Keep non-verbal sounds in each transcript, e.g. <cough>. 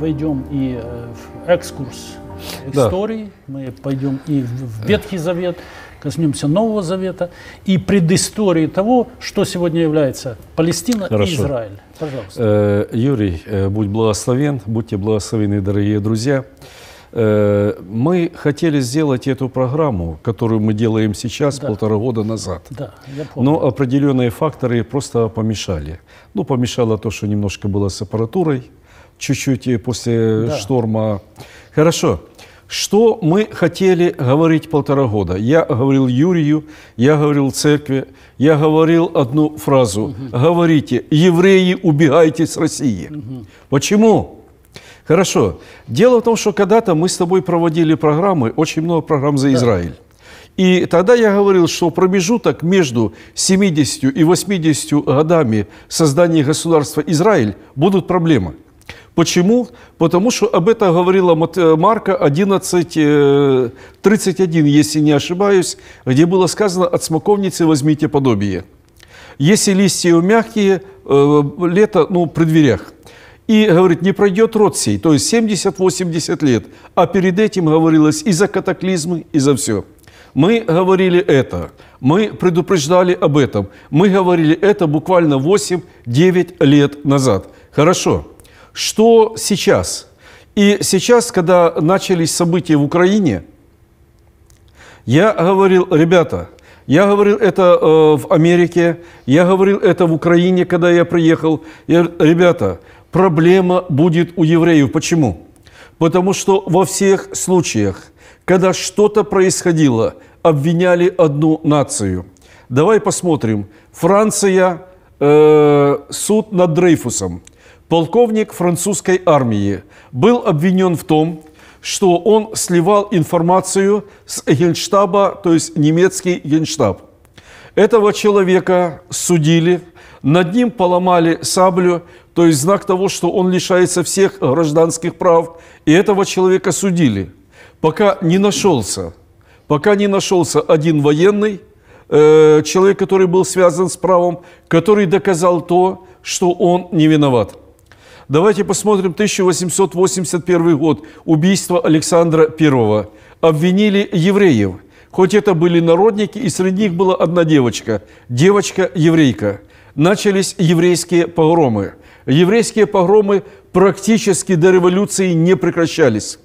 войдем и э, в экскурс истории, да. мы пойдем и в Ветхий Завет, коснемся Нового Завета и предыстории того, что сегодня является Палестина Хорошо. и Израиль. Пожалуйста. Э, Юрий, э, будь благословен, будьте благословены, дорогие друзья. Мы хотели сделать эту программу, которую мы делаем сейчас, да. полтора года назад. Да, я помню. Но определенные факторы просто помешали. Ну, помешало то, что немножко было с аппаратурой, чуть-чуть после да. шторма. Хорошо. Что мы хотели говорить полтора года? Я говорил Юрию, я говорил церкви, я говорил одну фразу. Угу. Говорите, евреи, убегайте с России. Угу. Почему? Хорошо. Дело в том, что когда-то мы с тобой проводили программы, очень много программ за Израиль. Да. И тогда я говорил, что промежуток между 70 и 80 годами создания государства Израиль будут проблемы. Почему? Потому что об этом говорила э, Марка 11.31, э, если не ошибаюсь, где было сказано «От смоковницы возьмите подобие». Если листья мягкие, э, лето ну, при дверях. И, говорит, не пройдет род сей, то есть 70-80 лет. А перед этим говорилось и за катаклизмы, и за все. Мы говорили это, мы предупреждали об этом, мы говорили это буквально 8-9 лет назад. Хорошо. Что сейчас? И сейчас, когда начались события в Украине, я говорил, ребята, я говорил это э, в Америке, я говорил это в Украине, когда я приехал. Я, ребята, проблема будет у евреев. Почему? Потому что во всех случаях, когда что-то происходило, обвиняли одну нацию. Давай посмотрим. Франция, э, суд над Дрейфусом полковник французской армии, был обвинен в том, что он сливал информацию с генштаба, то есть немецкий генштаб. Этого человека судили, над ним поломали саблю, то есть знак того, что он лишается всех гражданских прав, и этого человека судили, пока не нашелся, пока не нашелся один военный, э, человек, который был связан с правом, который доказал то, что он не виноват. Давайте посмотрим 1881 год. Убийство Александра I. Обвинили евреев. Хоть это были народники, и среди них была одна девочка. Девочка-еврейка. Начались еврейские погромы. Еврейские погромы практически до революции не прекращались.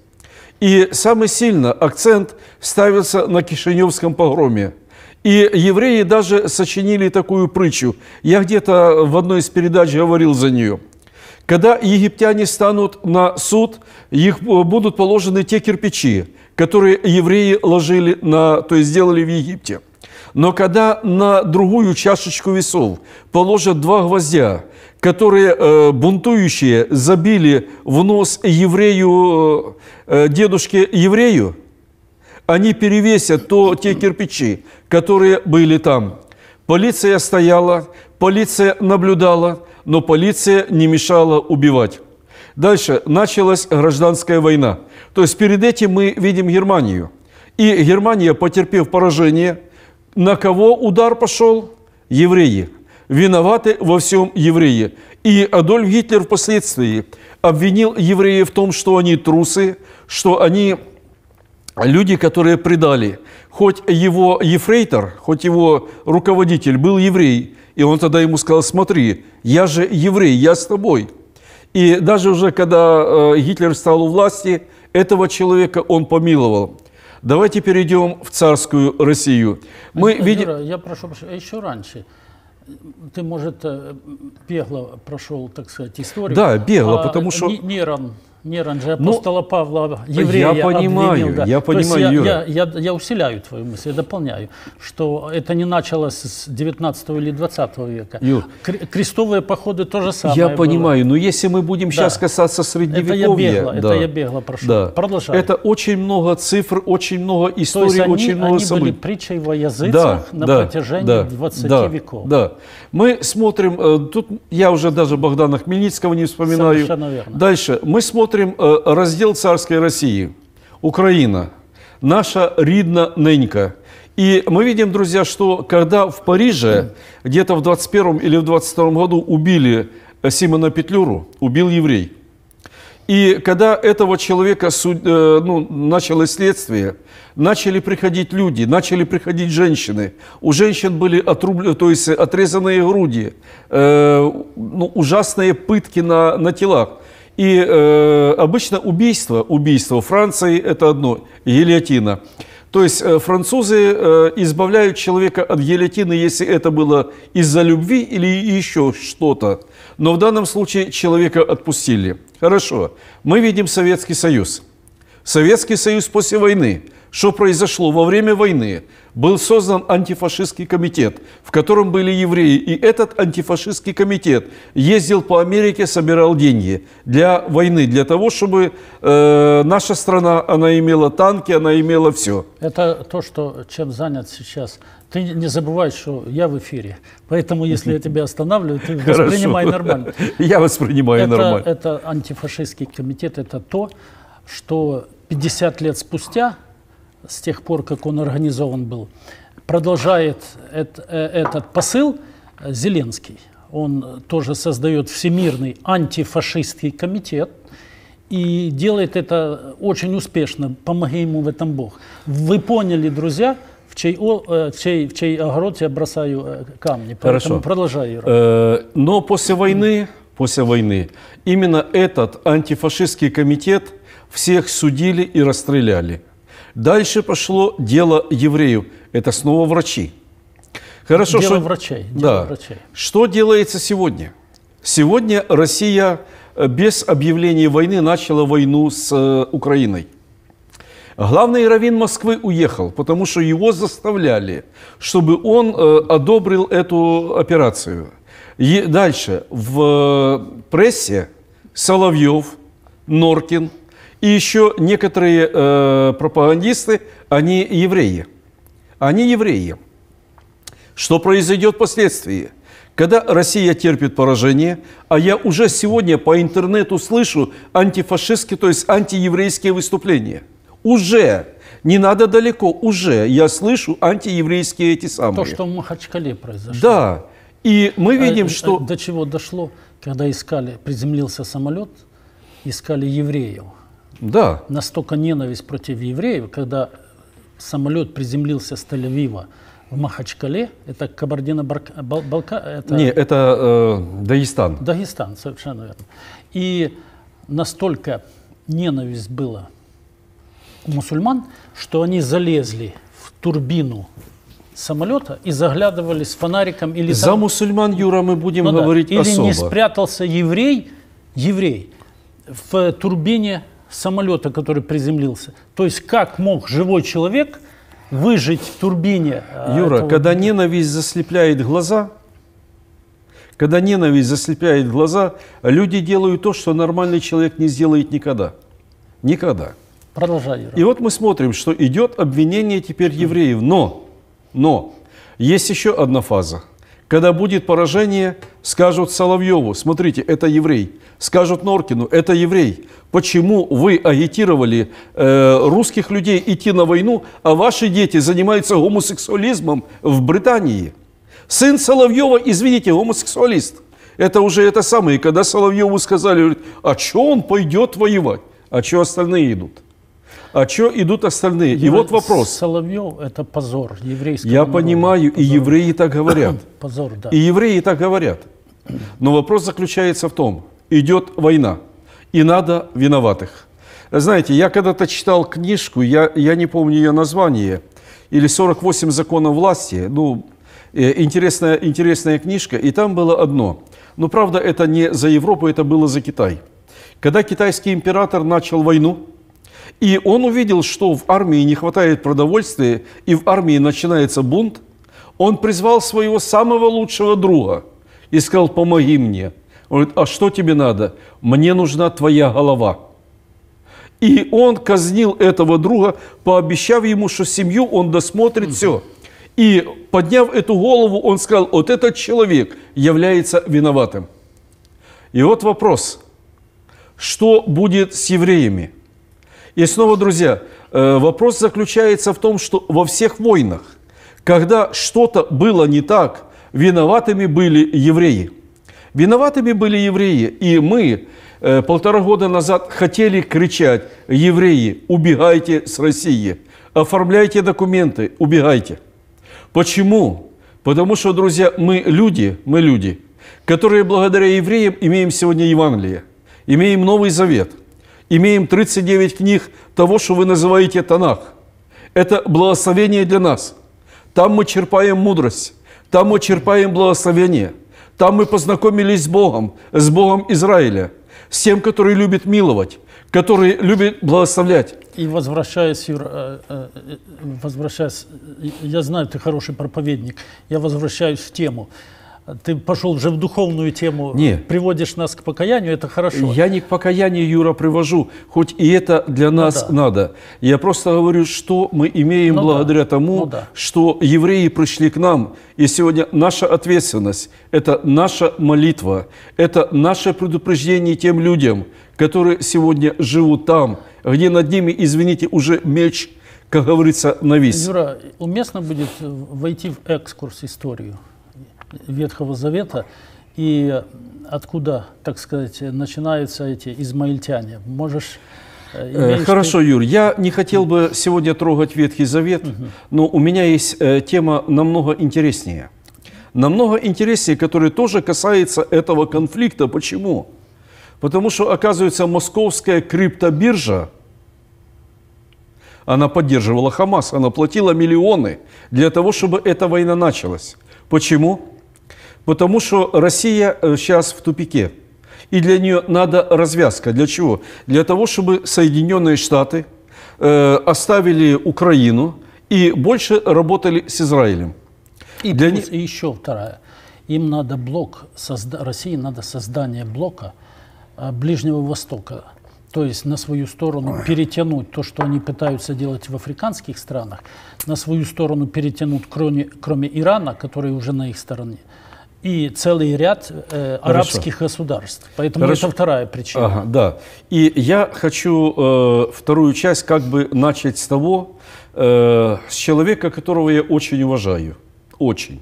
И самый сильно акцент ставился на Кишиневском погроме. И евреи даже сочинили такую притчу. Я где-то в одной из передач говорил за нее – когда египтяне станут на суд, их э, будут положены те кирпичи, которые евреи ложили на, то есть сделали в Египте. Но когда на другую чашечку весов положат два гвоздя, которые э, бунтующие забили в нос еврею, э, э дедушке еврею, они перевесят то, те кирпичи, которые были там. Полиция стояла, полиция наблюдала – но полиция не мешала убивать. Дальше началась гражданская война. То есть перед этим мы видим Германию. И Германия, потерпев поражение, на кого удар пошел? Евреи. Виноваты во всем евреи. И Адольф Гитлер впоследствии обвинил евреев в том, что они трусы, что они люди, которые предали. Хоть его ефрейтор, хоть его руководитель был еврей, и он тогда ему сказал, смотри, я же еврей, я с тобой. И даже уже когда э, Гитлер стал у власти, этого человека он помиловал. Давайте перейдем в царскую Россию. Мы Юра, видим... я прошу прощения, еще раньше. Ты, может, э, бегло прошел, так сказать, историю. Да, бегло, а потому что... Нерон нет, он же ну, апостола ну, Павла, еврея, я понимаю, обвинил. Да. Я понимаю, Юра. я, я, я, я усиляю твою мысль, я дополняю, что это не началось с 19 или 20 века. Юр, Крестовые походы то же самое Я было. понимаю, но если мы будем да. сейчас касаться Средневековья... Это я бегло, да. это я бегло прошу. Да. Продолжай. Это очень много цифр, очень много историй, То есть они, очень много они были притчей во языцах да, на да, протяжении да, 20 да, веков. Да. Мы смотрим, э, тут я уже даже Богдана Хмельницкого не вспоминаю. Совершенно верно. Дальше. Мы смотрим Посмотрим э, раздел царской России. Украина. Наша рідна ненька. И мы видим, друзья, что когда в Париже где-то в 21 или в 22 году убили э, Симона Петлюру, убил еврей. И когда этого человека э, ну, началось следствие, начали приходить люди, начали приходить женщины. У женщин были отрублены, то есть отрезанные груди, э, ну, ужасные пытки на, на телах. И э, обычно убийство, убийство Франции – это одно, гильотина. То есть э, французы э, избавляют человека от гильотины, если это было из-за любви или еще что-то. Но в данном случае человека отпустили. Хорошо. Мы видим Советский Союз. Советский Союз после войны. Что произошло во время войны? был создан антифашистский комитет, в котором были евреи. И этот антифашистский комитет ездил по Америке, собирал деньги для войны, для того, чтобы э, наша страна, она имела танки, она имела все. Это то, что, чем занят сейчас ты не забывай, что я в эфире. Поэтому, если я тебя останавливаю, ты <laughs> Хорошо. воспринимай нормально. <laughs> Я воспринимаю нормально. Это антифашистский комитет, это то, что 50 лет спустя с тех пор, как он организован был. Продолжает э, этот посыл э, Зеленский. Он тоже создает Всемирный антифашистский комитет и делает это очень успешно. Помоги ему в этом Бог. Вы поняли, друзья, в чей, э, в чей, в чей огород я бросаю камни. Поэтому Хорошо. продолжаю. но после войны, после войны именно этот антифашистский комитет всех судили и расстреляли. Дальше пошло дело евреев. Это снова врачи. Хорошо, дело что... врачей. Да. врачей. Что делается сегодня? Сегодня Россия э, без объявления войны начала войну с э, Украиной. Главный раввин Москвы уехал, потому что его заставляли, чтобы он э, одобрил эту операцию. И дальше в прессе Соловьев, Норкин – и еще некоторые э, пропагандисты, они евреи. Они евреи. Что произойдет впоследствии? Когда Россия терпит поражение, а я уже сегодня по интернету слышу антифашистские, то есть антиеврейские выступления. Уже не надо далеко, уже я слышу антиеврейские эти самые. То, что в Махачкале произошло. Да. И мы а видим, а, что... До чего дошло, когда искали, приземлился самолет, искали евреев. Да. Настолько ненависть против евреев, когда самолет приземлился с Тель-Авива в Махачкале, это Кабардино-Балка... Это... Не, это э, Дагестан. Дагестан, совершенно верно. И настолько ненависть была у мусульман, что они залезли в турбину самолета и заглядывали с фонариком или за там... мусульман Юра мы будем ну, говорить да. или особо. не спрятался еврей еврей в турбине самолета, который приземлился. То есть как мог живой человек выжить в турбине? Э, Юра, этого... когда ненависть заслепляет глаза, когда ненависть заслепляет глаза, люди делают то, что нормальный человек не сделает никогда. Никогда. Продолжай, Юра. И вот мы смотрим, что идет обвинение теперь евреев. Но, но, есть еще одна фаза – когда будет поражение, скажут Соловьеву, смотрите, это еврей. Скажут Норкину, это еврей. Почему вы агитировали э, русских людей идти на войну, а ваши дети занимаются гомосексуализмом в Британии? Сын Соловьева, извините, гомосексуалист. Это уже это самое, когда Соловьеву сказали, а что он пойдет воевать, а что остальные идут? а что идут остальные? Евро... И вот вопрос. Соловьев – это позор еврейского Я народа. понимаю, позор. и евреи так <clears throat> говорят. позор, да. И евреи так говорят. Но вопрос заключается в том, идет война, и надо виноватых. Знаете, я когда-то читал книжку, я, я не помню ее название, или 48 законов власти, ну, э, интересная, интересная книжка, и там было одно. Но правда, это не за Европу, это было за Китай. Когда китайский император начал войну, и он увидел, что в армии не хватает продовольствия, и в армии начинается бунт. Он призвал своего самого лучшего друга и сказал, помоги мне. Он говорит, а что тебе надо? Мне нужна твоя голова. И он казнил этого друга, пообещав ему, что семью он досмотрит все. И подняв эту голову, он сказал, вот этот человек является виноватым. И вот вопрос, что будет с евреями? И снова, друзья, э, вопрос заключается в том, что во всех войнах, когда что-то было не так, виноватыми были евреи. Виноватыми были евреи, и мы э, полтора года назад хотели кричать «Евреи, убегайте с России, оформляйте документы, убегайте». Почему? Потому что, друзья, мы люди, мы люди, которые благодаря евреям имеем сегодня Евангелие, имеем Новый Завет – имеем 39 книг того, что вы называете Танах. Это благословение для нас. Там мы черпаем мудрость, там мы черпаем благословение, там мы познакомились с Богом, с Богом Израиля, с тем, который любит миловать, который любит благословлять. И возвращаясь, Юра, э, э, э, возвращаясь, я знаю, ты хороший проповедник, я возвращаюсь в тему. Ты пошел уже в духовную тему, Не. приводишь нас к покаянию, это хорошо. Я не к покаянию, Юра, привожу, хоть и это для ну нас ну, да. надо. Я просто говорю, что мы имеем ну, благодаря да. тому, ну, да. что евреи пришли к нам. И сегодня наша ответственность – это наша молитва, это наше предупреждение тем людям, которые сегодня живут там, где над ними, извините, уже меч, как говорится, навис. Юра, уместно будет войти в экскурс историю? Ветхого Завета, и откуда, так сказать, начинаются эти измаильтяне? Можешь э, э, Имеешь Хорошо, ты... Юр, я не хотел бы сегодня трогать Ветхий Завет, угу. но у меня есть э, тема намного интереснее. Намного интереснее, которая тоже касается этого конфликта. Почему? Потому что, оказывается, московская криптобиржа, она поддерживала Хамас, она платила миллионы для того, чтобы эта война началась. Почему? Потому что Россия сейчас э, в тупике. И для нее надо развязка. Для чего? Для того, чтобы Соединенные Штаты э, оставили Украину и больше работали с Израилем. И, для плюс, них... и еще вторая. Им надо блок, созда... России надо создание блока э, Ближнего Востока. То есть на свою сторону перетянуть то, что они пытаются делать в африканских странах, на свою сторону перетянуть, кроме, кроме Ирана, который уже на их стороне и целый ряд э, арабских государств. Поэтому Хорошо. это вторая причина. Ага, да. И я хочу э, вторую часть как бы начать с того, э, с человека, которого я очень уважаю. Очень.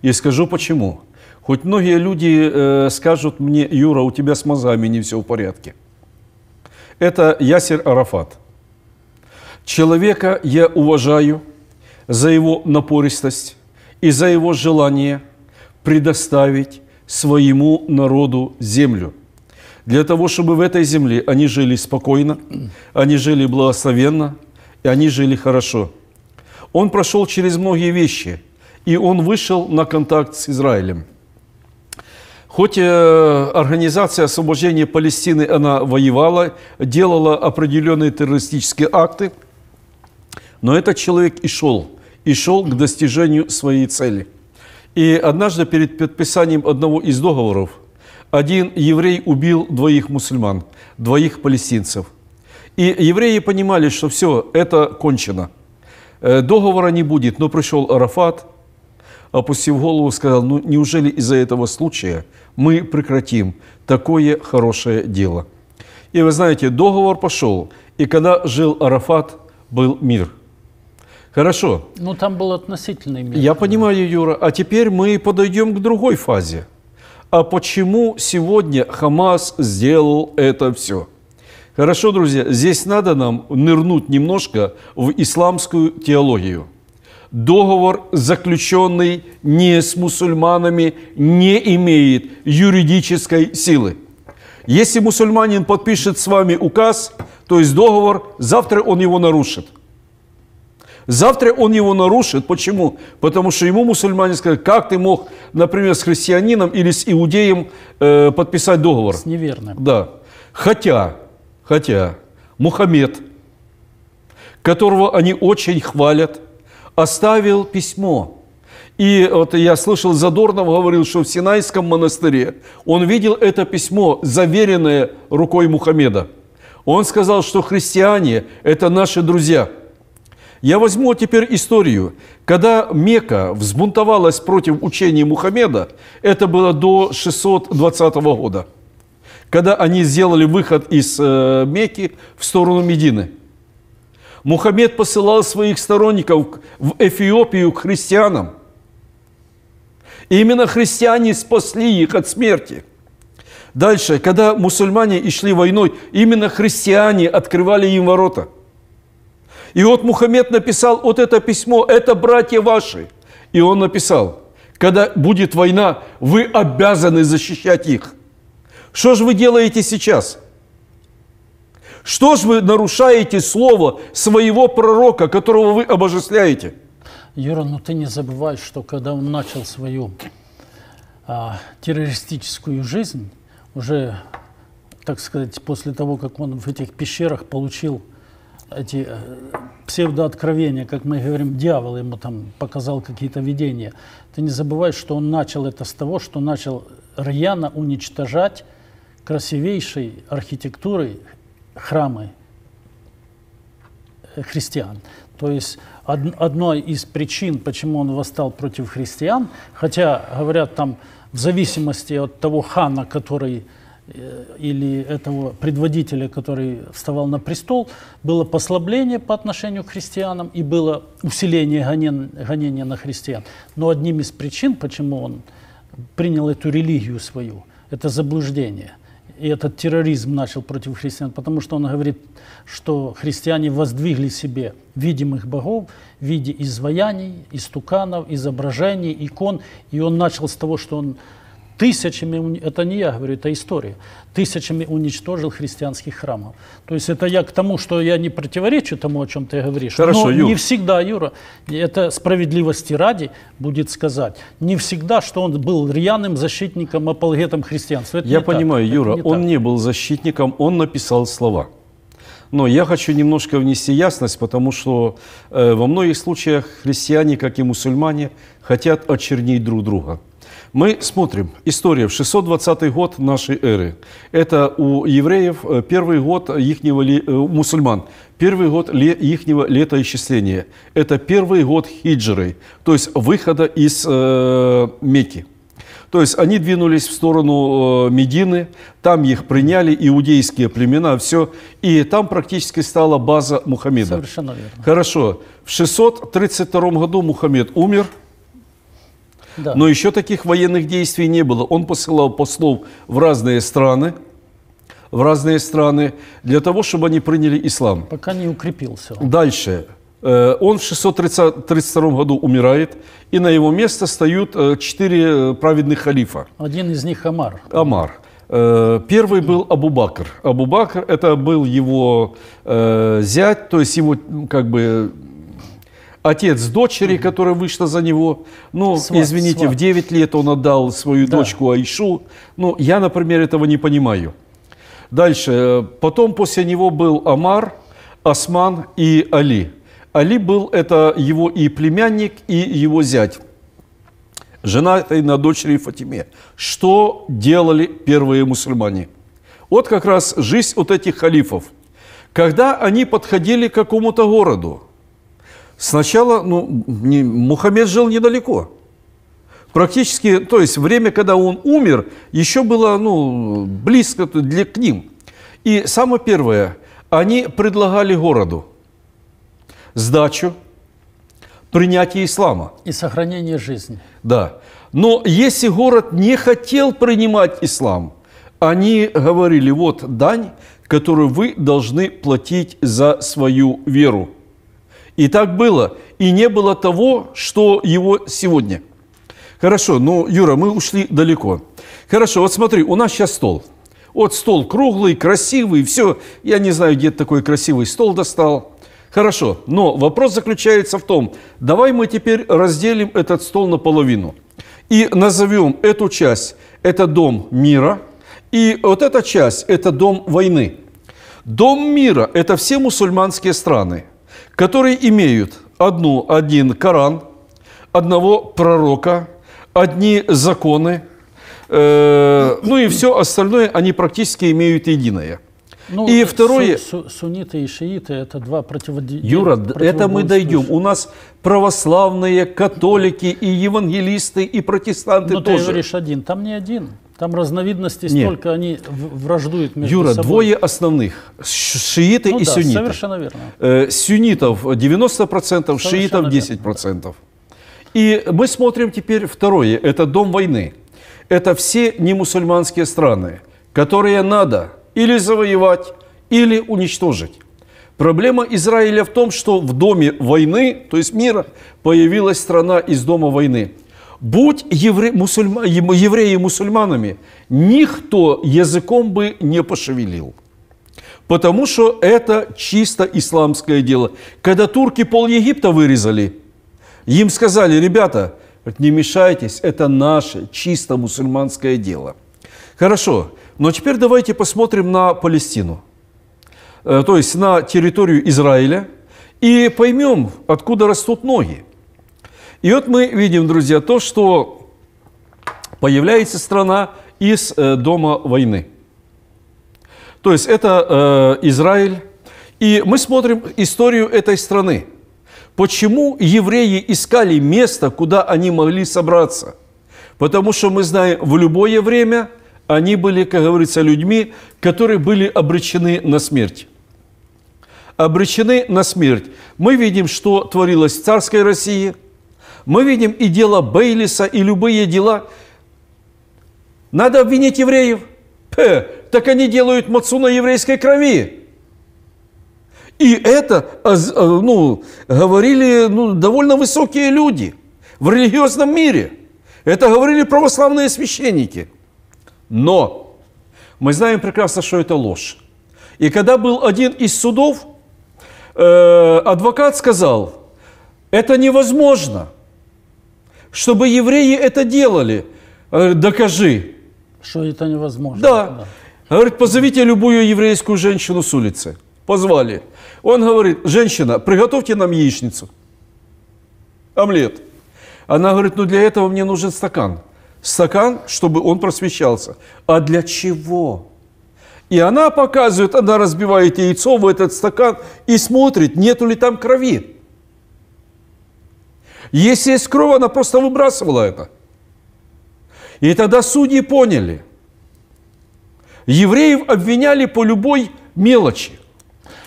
И скажу почему. Хоть многие люди э, скажут мне, Юра, у тебя с мозгами не все в порядке. Это Ясер Арафат. Человека я уважаю за его напористость и за его желание – предоставить своему народу землю. Для того, чтобы в этой земле они жили спокойно, они жили благословенно, и они жили хорошо. Он прошел через многие вещи, и он вышел на контакт с Израилем. Хоть э, организация освобождения Палестины, она воевала, делала определенные террористические акты, но этот человек и шел, и шел к достижению своей цели – и однажды перед подписанием одного из договоров один еврей убил двоих мусульман, двоих палестинцев. И евреи понимали, что все, это кончено. Э, договора не будет, но пришел Арафат, опустив голову, сказал, ну неужели из-за этого случая мы прекратим такое хорошее дело? И вы знаете, договор пошел, и когда жил Арафат, был мир – Хорошо. Ну, там был относительный мир. Я понимаю, Юра. А теперь мы подойдем к другой фазе. А почему сегодня Хамас сделал это все? Хорошо, друзья, здесь надо нам нырнуть немножко в исламскую теологию. Договор, заключенный не с мусульманами, не имеет юридической силы. Если мусульманин подпишет с вами указ, то есть договор, завтра он его нарушит. Завтра он его нарушит. Почему? Потому что ему мусульмане скажут: как ты мог, например, с христианином или с иудеем э, подписать договор. С неверным. Да. Хотя, хотя Мухаммед, которого они очень хвалят, оставил письмо. И вот я слышал, Задорнов говорил, что в Синайском монастыре он видел это письмо, заверенное рукой Мухаммеда. Он сказал, что христиане – это наши друзья – я возьму теперь историю. Когда Мека взбунтовалась против учения Мухаммеда, это было до 620 года, когда они сделали выход из э, Мекки в сторону Медины. Мухаммед посылал своих сторонников в Эфиопию к христианам. И именно христиане спасли их от смерти – Дальше, когда мусульмане и шли войной, именно христиане открывали им ворота. И вот Мухаммед написал вот это письмо, это братья ваши. И он написал, когда будет война, вы обязаны защищать их. Что же вы делаете сейчас? Что же вы нарушаете слово своего пророка, которого вы обожествляете? Юра, ну ты не забывай, что когда он начал свою а, террористическую жизнь, уже, так сказать, после того, как он в этих пещерах получил эти э, псевдооткровения, как мы говорим, дьявол ему там показал какие-то видения. Ты не забывай, что он начал это с того, что начал рьяно уничтожать красивейшей архитектурой храмы э, христиан. То есть од, одной из причин, почему он восстал против христиан, хотя, говорят, там в зависимости от того хана, который Э, или этого предводителя, который вставал на престол, было послабление по отношению к христианам и было усиление гонен, гонения на христиан. Но одним из причин, почему он принял эту религию свою, это заблуждение. И этот терроризм начал против христиан, потому что он говорит, что христиане воздвигли себе видимых богов в виде изваяний, истуканов, изображений, икон. И он начал с того, что он Тысячами, это не я говорю, это история, тысячами уничтожил христианских храмов. То есть это я к тому, что я не противоречу тому, о чем ты говоришь. Хорошо, Но Юр. не всегда, Юра, это справедливости ради будет сказать, не всегда, что он был рьяным защитником, апологетом христианства. Это я понимаю, так. Юра, это не он так. не был защитником, он написал слова. Но я хочу немножко внести ясность, потому что э, во многих случаях христиане, как и мусульмане, хотят очернить друг друга. Мы смотрим. История в 620 год нашей эры. Это у евреев э, первый год их э, мусульман, первый год их летоисчисления. Это первый год хиджры, то есть выхода из э, Мекки. То есть они двинулись в сторону э, Медины, там их приняли иудейские племена, все. И там практически стала база Мухаммеда. Совершенно верно. Хорошо. В 632 году Мухаммед умер – да. Но еще таких военных действий не было. Он посылал послов в разные страны, в разные страны для того, чтобы они приняли ислам. Пока не укрепился. Дальше. Э, он в 632 году умирает, и на его место стают э, четыре э, праведных халифа. Один из них Амар. Амар. Первый был Абу Бакр. Абу Бакр – это был его зять, то есть его как бы отец дочери, угу. которая вышла за него. Ну, сват, извините, сват. в 9 лет он отдал свою да. дочку Аишу. Ну, я, например, этого не понимаю. Дальше. Потом после него был Амар, Осман и Али. Али был это его и племянник, и его зять. Жена этой на дочери Фатиме. Что делали первые мусульмане? Вот как раз жизнь вот этих халифов. Когда они подходили к какому-то городу – Сначала, ну, не, Мухаммед жил недалеко. Практически, то есть время, когда он умер, еще было ну, близко для, к ним. И самое первое, они предлагали городу сдачу, принятие ислама. И сохранение жизни. Да. Но если город не хотел принимать ислам, они говорили, вот дань, которую вы должны платить за свою веру – и так было. И не было того, что его сегодня. Хорошо, ну, Юра, мы ушли далеко. Хорошо, вот смотри, у нас сейчас стол. Вот стол круглый, красивый, все. Я не знаю, где такой красивый стол достал. Хорошо, но вопрос заключается в том, давай мы теперь разделим этот стол наполовину и назовем эту часть «это дом мира», и вот эта часть – это дом войны. Дом мира – это все мусульманские страны – которые имеют одну, один Коран, одного пророка, одни законы, э, ну и все остальное они практически имеют единое. Ну, и э, второе... Су, су, сунниты и шииты – это два противодействия. Юра, это мы дойдем. У нас православные, католики и евангелисты, и протестанты Но ну, тоже. Но ты говоришь один, там не один. Там разновидности столько, они враждуют между Юра, собой. двое основных. Шииты ну, и да, сунниты. совершенно верно. Э, суннитов 90%, совершенно шиитов 10%. Верно, И мы смотрим теперь второе. Это дом войны. Это все немусульманские страны, которые надо или завоевать, или уничтожить. Проблема Израиля в том, что в доме войны, то есть мира, появилась страна из дома войны – Будь евре... мусульма... евреи мусульманами, никто языком бы не пошевелил. Потому что это чисто исламское дело. Когда турки пол Египта вырезали, им сказали, ребята, не мешайтесь, это наше чисто мусульманское дело. Хорошо, но теперь давайте посмотрим на Палестину, э, то есть на территорию Израиля, и поймем, откуда растут ноги. И вот мы видим, друзья, то, что появляется страна из э, дома войны. То есть это э, Израиль. И мы смотрим историю этой страны. Почему евреи искали место, куда они могли собраться? Потому что мы знаем, в любое время они были, как говорится, людьми, которые были обречены на смерть. Обречены на смерть. Мы видим, что творилось в царской России – мы видим и дело Бейлиса, и любые дела. Надо обвинить евреев. П, так они делают мацу на еврейской крови. И это а, а, ну, говорили ну, довольно высокие люди в религиозном мире. Это говорили православные священники. Но мы знаем прекрасно, что это ложь. И когда был один из судов, э, адвокат сказал, это невозможно чтобы евреи это делали. Э, докажи. Что это невозможно. Да. да. Говорит, позовите любую еврейскую женщину с улицы. Позвали. Он говорит, женщина, приготовьте нам яичницу. Омлет. Она говорит, ну для этого мне нужен стакан. Стакан, чтобы он просвещался. А для чего? И она показывает, она разбивает яйцо в этот стакан и смотрит, нету ли там крови. Если есть кровь, она просто выбрасывала это. И тогда судьи поняли. Евреев обвиняли по любой мелочи.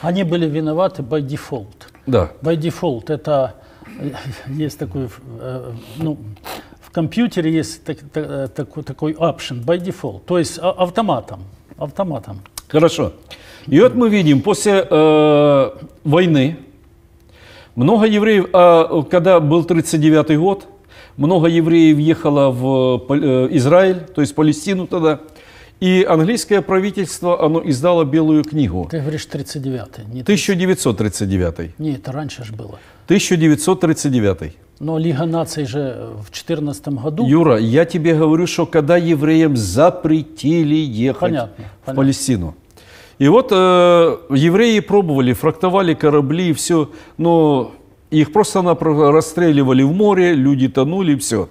Они были виноваты by default. Да. By default – это э, есть такой, э, ну, в компьютере есть так, так, э, такой, такой option, by default, то есть а, автоматом. автоматом. Хорошо. И вот мы видим, после э, войны, много евреев, а когда был 39 год, много евреев ехало в э, э, Израиль, то есть Палестину тогда. И английское правительство, оно издало белую книгу. Ты говоришь 39 не 1939 Нет, это раньше же было. 1939 но Лига наций же в 2014 году. Юра, я тебе говорю, что когда евреям запретили ехать понятно, в понятно. Палестину. И вот э, евреи пробовали, фрактовали корабли, и все, но их просто расстреливали в море, люди тонули, и все.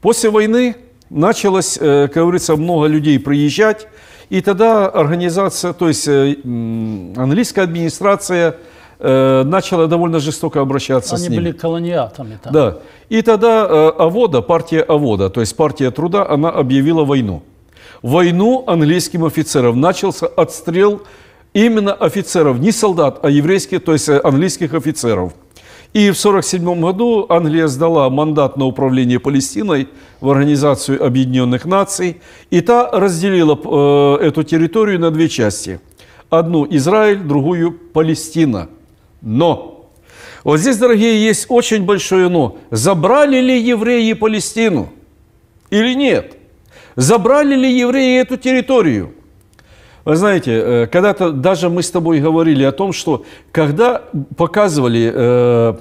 После войны началось, э, как говорится, много людей приезжать, и тогда организация, то есть э, английская администрация э, начала довольно жестоко обращаться Они с ними. Они были колониатами. Там. Да. И тогда э, Авода, партия Авода, то есть партия труда, она объявила войну войну английским офицерам. Начался отстрел именно офицеров, не солдат, а еврейских, то есть э, английских офицеров. И в 1947 году Англия сдала мандат на управление Палестиной в Организацию Объединенных Наций, и та разделила э, эту территорию на две части. Одну Израиль, другую Палестина. Но вот здесь, дорогие, есть очень большое «но». Забрали ли евреи Палестину или нет? Забрали ли евреи эту территорию? Вы знаете, э, когда-то даже мы с тобой говорили о том, что когда показывали э,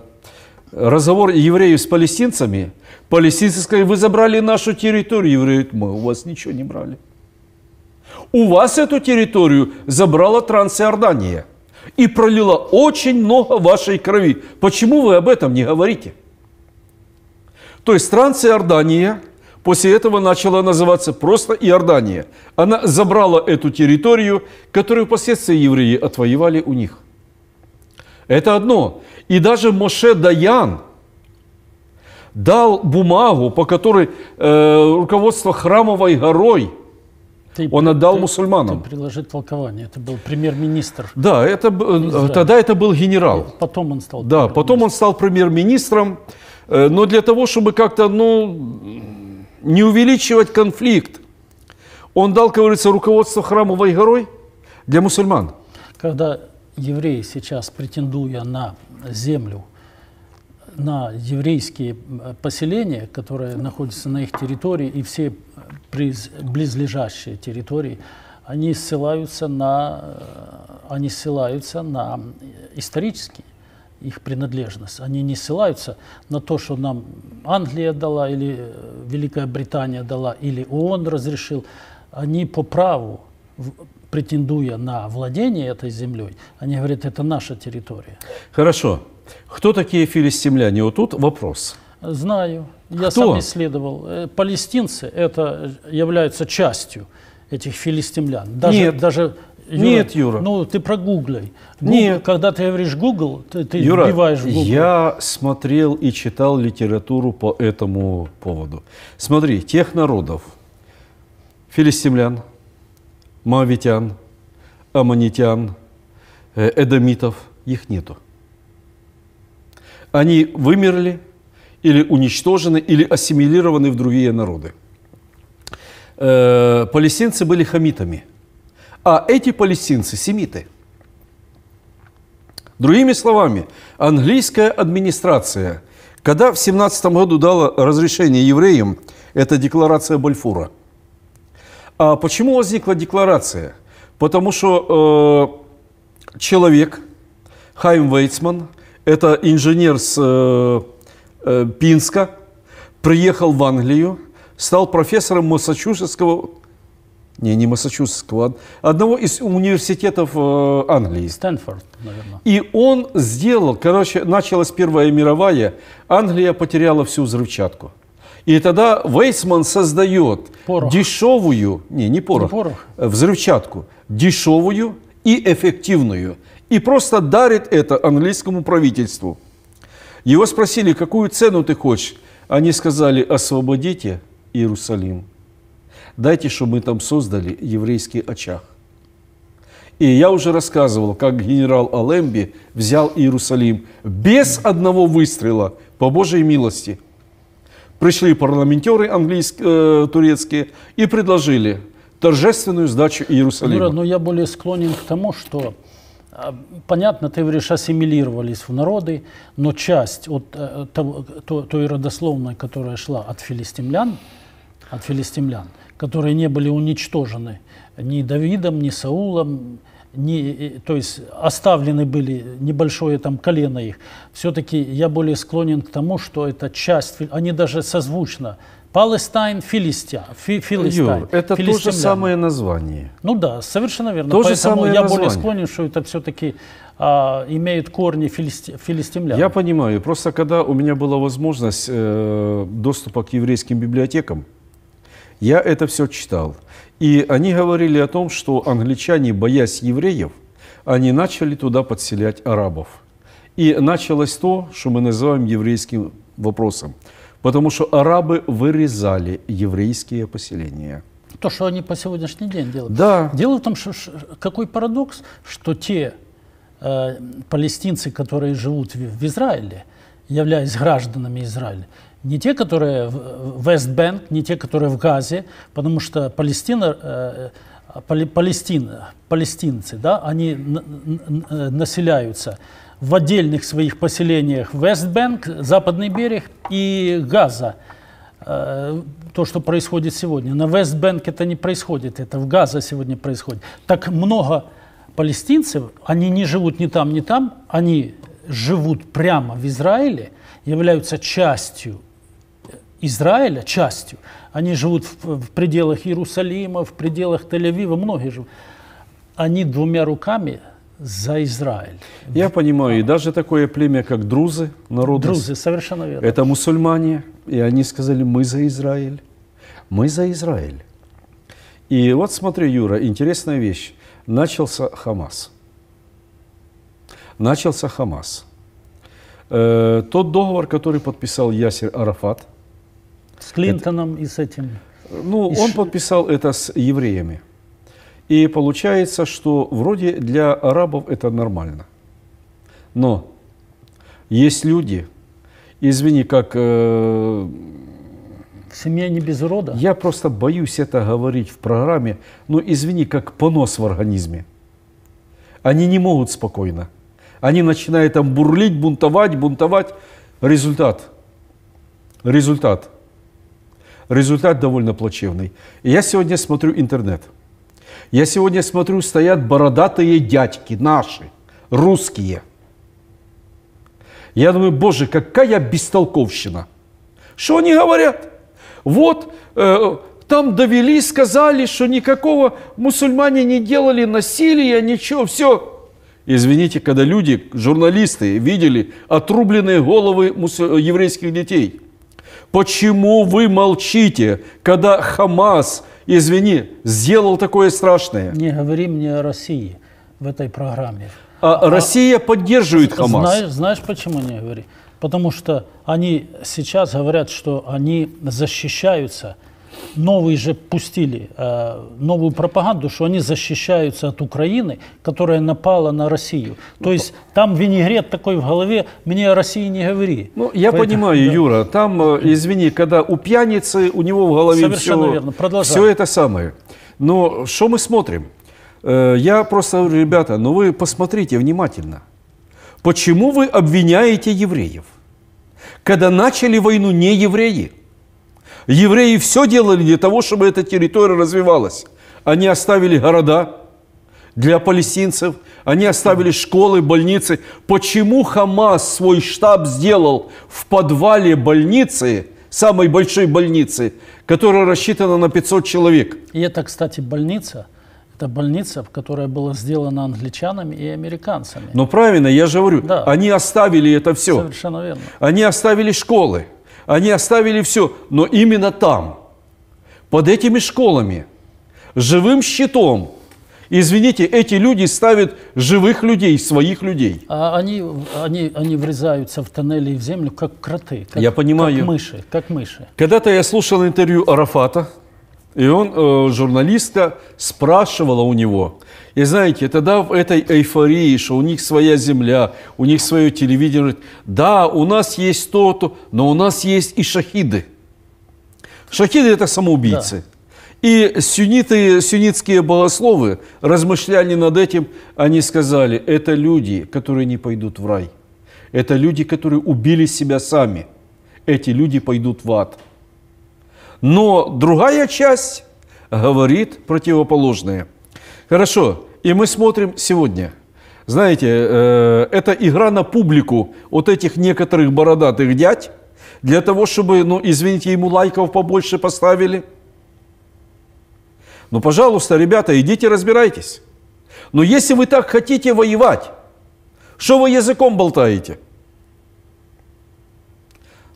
разговор евреев с палестинцами, палестинцы сказали, вы забрали нашу территорию. Евреи мы у вас ничего не брали. У вас эту территорию забрала Трансиордания и пролила очень много вашей крови. Почему вы об этом не говорите? То есть Трансиордания – После этого начала называться просто Иордания. Она забрала эту территорию, которую впоследствии евреи отвоевали у них. Это одно. И даже Моше Даян дал бумагу, по которой э, руководство храмовой горой ты, он отдал ты, мусульманам. Ты приложи толкование. Это был премьер-министр. Да, это, э, тогда это был генерал. Потом он стал. Да, потом он стал премьер-министром. Э, но для того, чтобы как-то, ну, не увеличивать конфликт. Он дал, как говорится, руководство храмовой горой для мусульман. Когда евреи сейчас, претендуя на землю, на еврейские э, поселения, которые находятся на их территории, и все близлежащие территории, они ссылаются на, э, они ссылаются на э, исторические их принадлежность. Они не ссылаются на то, что нам Англия дала, или э, Великая Британия дала, или ООН разрешил. Они по праву, претендуя на владение этой землей, они говорят, это наша территория. Хорошо. Кто такие филистимляне? Вот тут вопрос. Знаю. Я Кто? сам исследовал. Э, палестинцы это э, являются частью этих филистимлян. Даже, Нет. даже Юра, Нет, Юра. Ну, ты прогуглай. Google, Нет. Когда ты говоришь Google, ты, ты Юра, вбиваешь Google. я смотрел и читал литературу по этому поводу. Смотри, тех народов, филистимлян, моавитян, аммонитян, э, эдомитов, их нету. Они вымерли или уничтожены, или ассимилированы в другие народы. Э, палестинцы были хамитами – а эти палестинцы – семиты. Другими словами, английская администрация, когда в 17 году дала разрешение евреям, это декларация Бальфура. А почему возникла декларация? Потому что э, человек, Хайм Вейцман, это инженер с э, э, Пинска, приехал в Англию, стал профессором Массачусетского не, не Массачусетского, а одного из университетов э, Англии. Стэнфорд, наверное. И он сделал, короче, началась Первая мировая, Англия потеряла всю взрывчатку. И тогда Вейсман создает порох. дешевую, не, не порох, не порох, э, взрывчатку, дешевую и эффективную. И просто дарит это английскому правительству. Его спросили, какую цену ты хочешь? Они сказали, освободите Иерусалим дайте, чтобы мы там создали еврейский очаг. И я уже рассказывал, как генерал Алемби взял Иерусалим без одного выстрела, по Божьей милости. Пришли парламентеры английские, э, турецкие и предложили торжественную сдачу Иерусалима. Юра, но ну, я более склонен к тому, что э, Понятно, ты говоришь, ассимилировались в народы, но часть от э, того, той родословной, которая шла от филистимлян, от филистимлян – которые не были уничтожены ни Давидом, ни Саулом, не, то есть оставлены были небольшое там колено их, все-таки я более склонен к тому, что это часть, они даже созвучно. Палестайн, Филистия, фи, Филистайн. Юр, это то же самое название. Ну да, совершенно верно. То Поэтому же самое я название. более склонен, что это все-таки а, имеют корни филисти, филистимлян. Я понимаю. Просто когда у меня была возможность э, доступа к еврейским библиотекам, я это все читал. И они говорили о том, что англичане, боясь евреев, они начали туда подселять арабов. И началось то, что мы называем еврейским вопросом. Потому что арабы вырезали еврейские поселения. То, что они по сегодняшний день делают. Да. Дело в том, что какой парадокс, что те э, палестинцы, которые живут в, в Израиле, являясь гражданами Израиля, не те, которые в Вестбэнк, не те, которые в Газе, потому что Палестина, э, э, Палестина, палестинцы, да, они э, населяются в отдельных своих поселениях Вестбэнк, Западный берег и Газа. То, что происходит сегодня. На Вестбэнке это не происходит, это в Газа сегодня происходит. Так много палестинцев, они не живут ни там, ни там, они живут прямо в Израиле, являются частью Израиля частью. Они живут в, в пределах Иерусалима, в пределах Тель-Авива, многие живут. Они двумя руками за Израиль. Я понимаю, и даже такое племя, как друзы, народ. Друзы, совершенно верно. Это мусульмане, и они сказали, мы за Израиль. Мы за Израиль. И вот смотри, Юра, интересная вещь. Начался Хамас. Начался Хамас. Э, тот договор, который подписал Ясер Арафат – с Клинтоном это, и с этим. Ну, и он ш... подписал это с евреями. И получается, что вроде для арабов это нормально. Но есть люди, извини, как... Э, Семья не без урода. Я просто боюсь это говорить в программе, но ну, извини, как понос в организме. Они не могут спокойно. Они начинают там бурлить, бунтовать, бунтовать. Результат. Результат. Результат довольно плачевный. И я сегодня смотрю интернет. Я сегодня смотрю, стоят бородатые дядьки наши, русские. Я думаю, боже, какая бестолковщина. Что они говорят? Вот э, там довели, сказали, что никакого мусульмане не делали насилия, ничего, все. Извините, когда люди, журналисты, видели отрубленные головы еврейских детей – почему вы молчите, когда Хамас, извини, сделал такое страшное? Не говори мне о России в этой программе. А, а Россия поддерживает Хамас. Знаешь, знаешь, почему не говори? Потому что они сейчас говорят, что они защищаются – новые же пустили э, новую пропаганду, что они защищаются от Украины, которая напала на Россию. То ну, есть там винегрет такой в голове, мне о России не говори. Ну, я Поэтому, понимаю, да. Юра, там, э, извини, когда у пьяницы, у него в голове Совершенно все, верно. Продолжаем. все это самое. Но что мы смотрим? Э, я просто говорю, ребята, ну вы посмотрите внимательно. Почему вы обвиняете евреев? Когда начали войну не евреи – Евреи все делали для того, чтобы эта территория развивалась. Они оставили города для палестинцев, они оставили школы, больницы. Почему Хамас свой штаб сделал в подвале больницы, самой большой больницы, которая рассчитана на 500 человек? И это, кстати, больница, это больница, которая была сделана англичанами и американцами. Ну правильно, я же говорю, да. они оставили это все. Совершенно верно. Они оставили школы. Они оставили все, но именно там, под этими школами, живым щитом, Извините, эти люди ставят живых людей, своих людей. А они, они, они врезаются в тоннели и в землю, как кроты, как, я понимаю. как мыши. Как мыши. Когда-то я слушал интервью Арафата, и он, э, журналистка спрашивала у него, и знаете, тогда в этой эйфории, что у них своя земля, у них свое телевидение, да, у нас есть то-то, но у нас есть и шахиды. Шахиды – это самоубийцы. Да. И сюниты, сюнитские богословы размышляли над этим, они сказали, это люди, которые не пойдут в рай. Это люди, которые убили себя сами. Эти люди пойдут в ад. Но другая часть говорит противоположное. Хорошо, и мы смотрим сегодня. Знаете, э, это игра на публику вот этих некоторых бородатых дядь, для того, чтобы, ну, извините, ему лайков побольше поставили. Ну, пожалуйста, ребята, идите разбирайтесь. Но если вы так хотите воевать, что вы языком болтаете?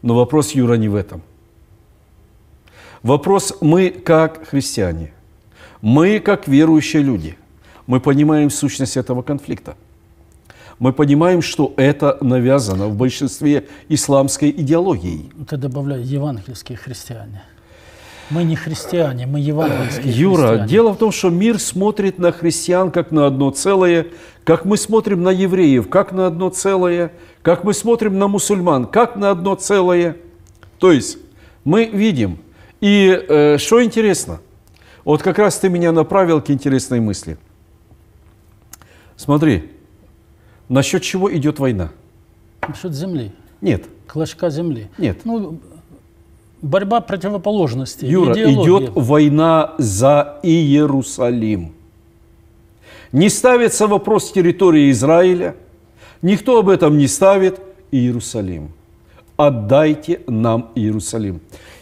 Но вопрос, Юра, не в этом. Вопрос мы как христиане, мы как верующие люди, мы понимаем сущность этого конфликта. Мы понимаем, что это навязано в большинстве исламской идеологией. Ты добавляешь евангельские христиане. Мы не христиане, мы евангельские э, Юра, христиане. дело в том, что мир смотрит на христиан как на одно целое, как мы смотрим на евреев, как на одно целое, как мы смотрим на мусульман, как на одно целое. То есть мы видим. И э, что интересно, вот как раз ты меня направил к интересной мысли – Смотри, насчет чего идет война? Насчет земли. Нет. Клочка земли. Нет. Ну, борьба противоположностей. Юра, идеология. идет война за Иерусалим. Не ставится вопрос территории Израиля. Никто об этом не ставит. Иерусалим. Отдайте нам Иерусалим.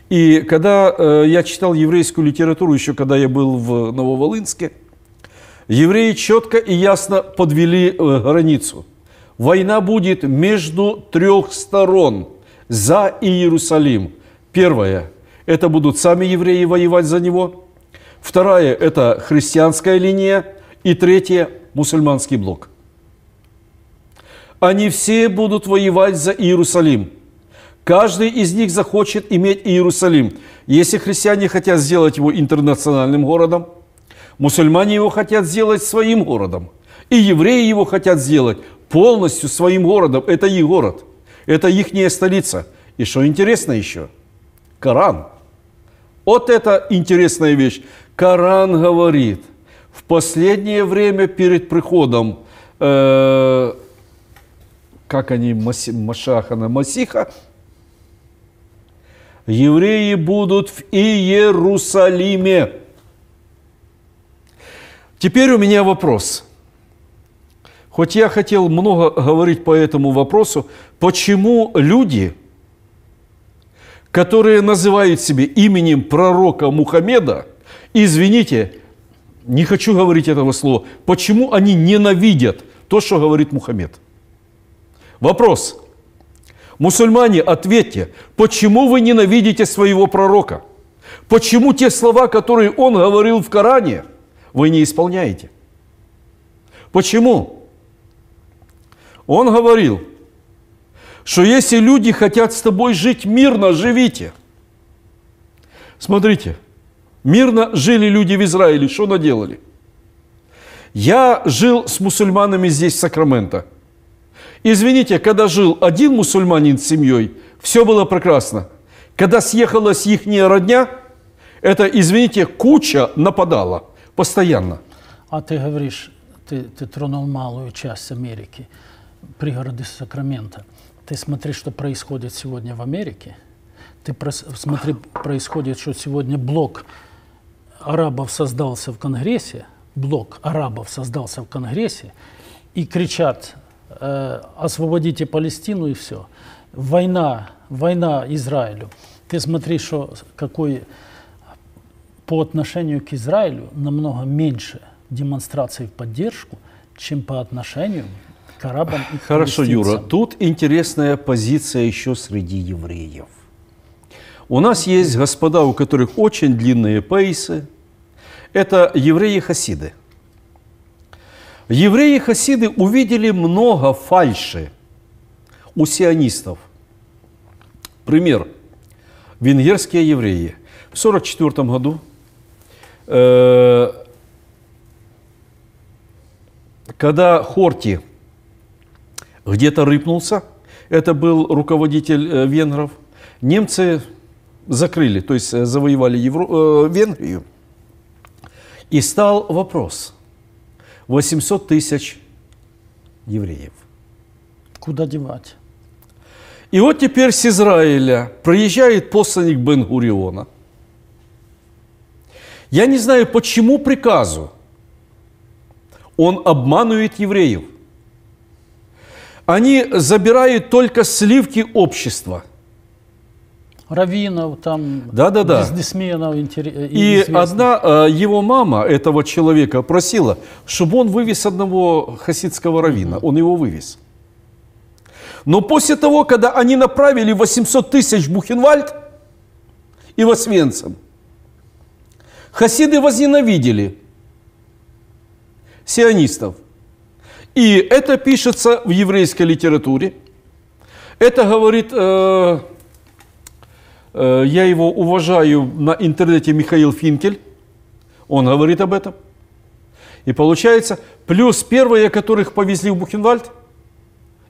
И когда э, я читал еврейскую литературу, еще когда я был в Нововолынске, Евреи четко и ясно подвели э, границу. Война будет между трех сторон за Иерусалим. Первое – это будут сами евреи воевать за него. Второе, это христианская линия. И третье – мусульманский блок. Они все будут воевать за Иерусалим. Каждый из них захочет иметь Иерусалим. Если христиане хотят сделать его интернациональным городом – Мусульмане его хотят сделать своим городом. И евреи его хотят сделать полностью своим городом. Это их город. Это ихняя столица. И что интересно еще? Коран. Вот это интересная вещь. Коран говорит, в последнее время перед приходом, э, как они, Маси, Машахана, Масиха, евреи будут в Иерусалиме. Теперь у меня вопрос. Хоть я хотел много говорить по этому вопросу, почему люди, которые называют себя именем пророка Мухаммеда, извините, не хочу говорить этого слова, почему они ненавидят то, что говорит Мухаммед? Вопрос. Мусульмане, ответьте, почему вы ненавидите своего пророка? Почему те слова, которые он говорил в Коране – вы не исполняете. Почему? Он говорил, что если люди хотят с тобой жить мирно, живите. Смотрите, мирно жили люди в Израиле, что наделали? Я жил с мусульманами здесь, в Сакраменто. Извините, когда жил один мусульманин с семьей, все было прекрасно. Когда съехалась их родня, это, извините, куча нападала. Постоянно. А ты говоришь, ты, ты тронул малую часть Америки, пригороды Сакрамента. Ты смотри, что происходит сегодня в Америке. Ты про, смотри, происходит, что сегодня блок арабов создался в Конгрессе, блок арабов создался в Конгрессе, и кричат э, «освободите Палестину» и все. Война, война Израилю. Ты смотри, что, какой по отношению к Израилю намного меньше демонстраций в поддержку, чем по отношению к арабам и Хорошо, Юра, тут интересная позиция еще среди евреев. У нас есть господа, у которых очень длинные пейсы. Это евреи-хасиды. Евреи-хасиды увидели много фальши у сионистов. Пример. Венгерские евреи в 1944 году Э, когда Хорти где-то рыпнулся, это был руководитель э, венгров, немцы закрыли, то есть э, завоевали Евро... Венгрию. И стал вопрос. 800 тысяч евреев. Куда девать? И вот теперь с Израиля приезжает посланник Бен-Гуриона – я не знаю, почему приказу он обманывает евреев. Они забирают только сливки общества. Раввинов, там, да, да, да. бизнесменов. И, и одна э, его мама этого человека просила, чтобы он вывез одного хасидского равина. Mm-hmm. Он его вывез. Но после того, когда они направили 800 тысяч в Бухенвальд и в Освенцим – Хасиды возненавидели сионистов. И это пишется в еврейской литературе. Это говорит, э, э, я его уважаю на интернете Михаил Финкель. Он говорит об этом. И получается, плюс первые, которых повезли в Бухенвальд –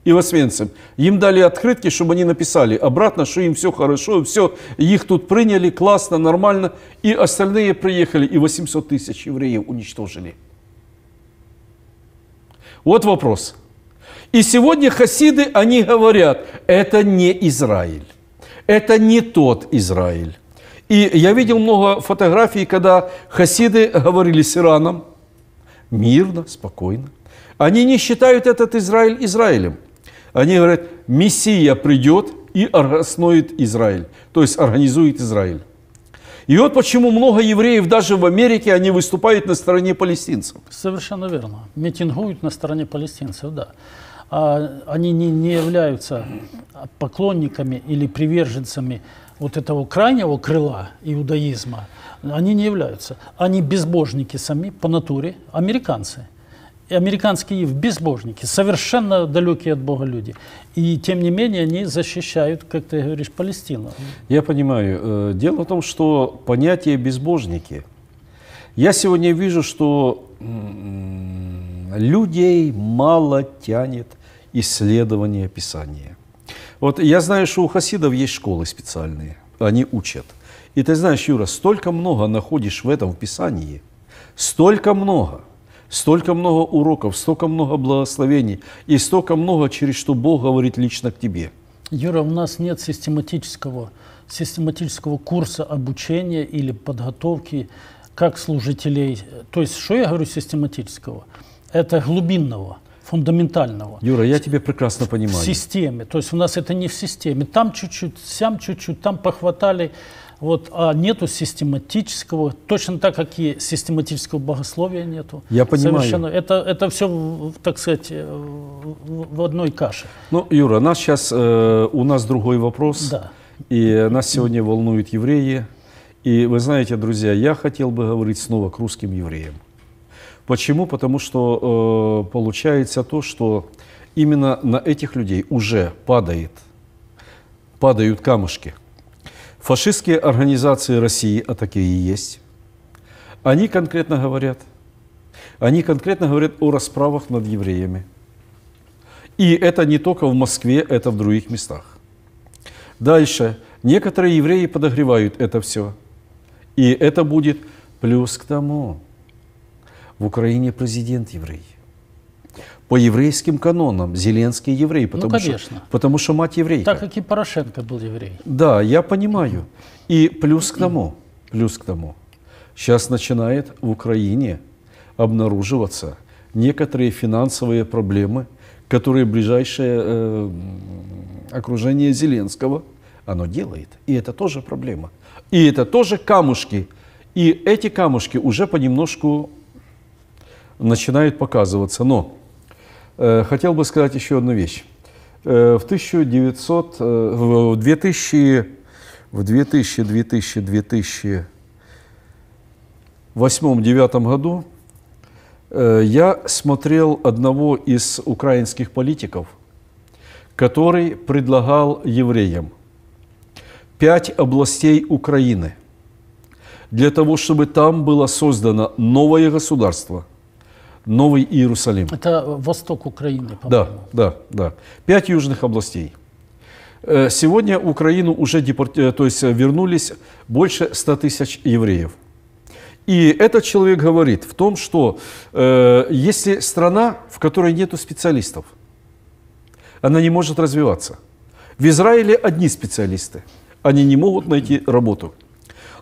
и Освенцим. Им дали открытки, чтобы они написали обратно, что им все хорошо, все, их тут приняли, классно, нормально. И остальные приехали, и 800 тысяч евреев уничтожили. Вот вопрос. И сегодня хасиды, они говорят, это не Израиль. Это не тот Израиль. И я видел много фотографий, когда хасиды говорили с Ираном мирно, спокойно. Они не считают этот Израиль Израилем – они говорят, Мессия придет и оснует Израиль, то есть организует Израиль. И вот почему много евреев даже в Америке, они выступают на стороне палестинцев. Совершенно верно. Митингуют на стороне палестинцев, да. А они не, не являются поклонниками или приверженцами вот этого крайнего крыла иудаизма. Они не являются. Они безбожники сами по натуре, американцы – американские безбожники, совершенно далекие от Бога люди. И тем не менее они защищают, как ты говоришь, Палестину. Я понимаю. Э, дело в том, что понятие безбожники. Я сегодня вижу, что людей мало тянет исследование Писания. Вот я знаю, что у хасидов есть школы специальные, они учат. И ты знаешь, Юра, столько много находишь в этом в Писании, столько много – столько много уроков, столько много благословений и столько много, через что Бог говорит лично к тебе. Юра, у нас нет систематического, систематического курса обучения или подготовки как служителей. То есть, что я говорю систематического? Это глубинного фундаментального. Юра, я тебя прекрасно понимаю. В системе. То есть у нас это не в системе. Там чуть-чуть, сям чуть-чуть, там похватали вот, а нету систематического, точно так, как и систематического богословия нету. Я понимаю. Совершенно, это, это все, так сказать, э, в одной каше. Ну, Юра, нас сейчас, э, у нас другой вопрос. Да. И нас сегодня волнуют евреи. И вы знаете, друзья, я хотел бы говорить снова к русским евреям. Почему? Потому что э, получается то, что именно на этих людей уже падает, падают камушки – Фашистские организации России, а такие и есть, они конкретно говорят, они конкретно говорят о расправах над евреями. И это не только в Москве, это в других местах. Дальше. Некоторые евреи подогревают это все. И это будет плюс к тому. В Украине президент еврей – по еврейским канонам. Зеленский еврей. Ну, потому ну, конечно. Что, потому что мать еврейка. Так как и Порошенко был еврей. Да, я понимаю. И плюс к тому, плюс к тому, сейчас начинает в Украине обнаруживаться некоторые финансовые проблемы, которые ближайшее э, окружение Зеленского, оно делает. И это тоже проблема. И это тоже камушки. И эти камушки уже понемножку начинают показываться. Но Э, хотел бы сказать еще одну вещь. Э, в 1900, э, в 2000, в 2000, 2000, 2000 2008-2009 году я смотрел одного из украинских политиков, который предлагал евреям пять областей Украины для того, чтобы там было создано новое государство – Новый Иерусалим. Это восток Украины, по-моему. Да, да, да. Пять южных областей. Э, сегодня Украину уже депорт... Э, то есть э, вернулись больше 100 тысяч евреев. И этот человек говорит в том, что э, если страна, в которой нет специалистов, она не может развиваться. В Израиле одни специалисты, они не могут найти работу.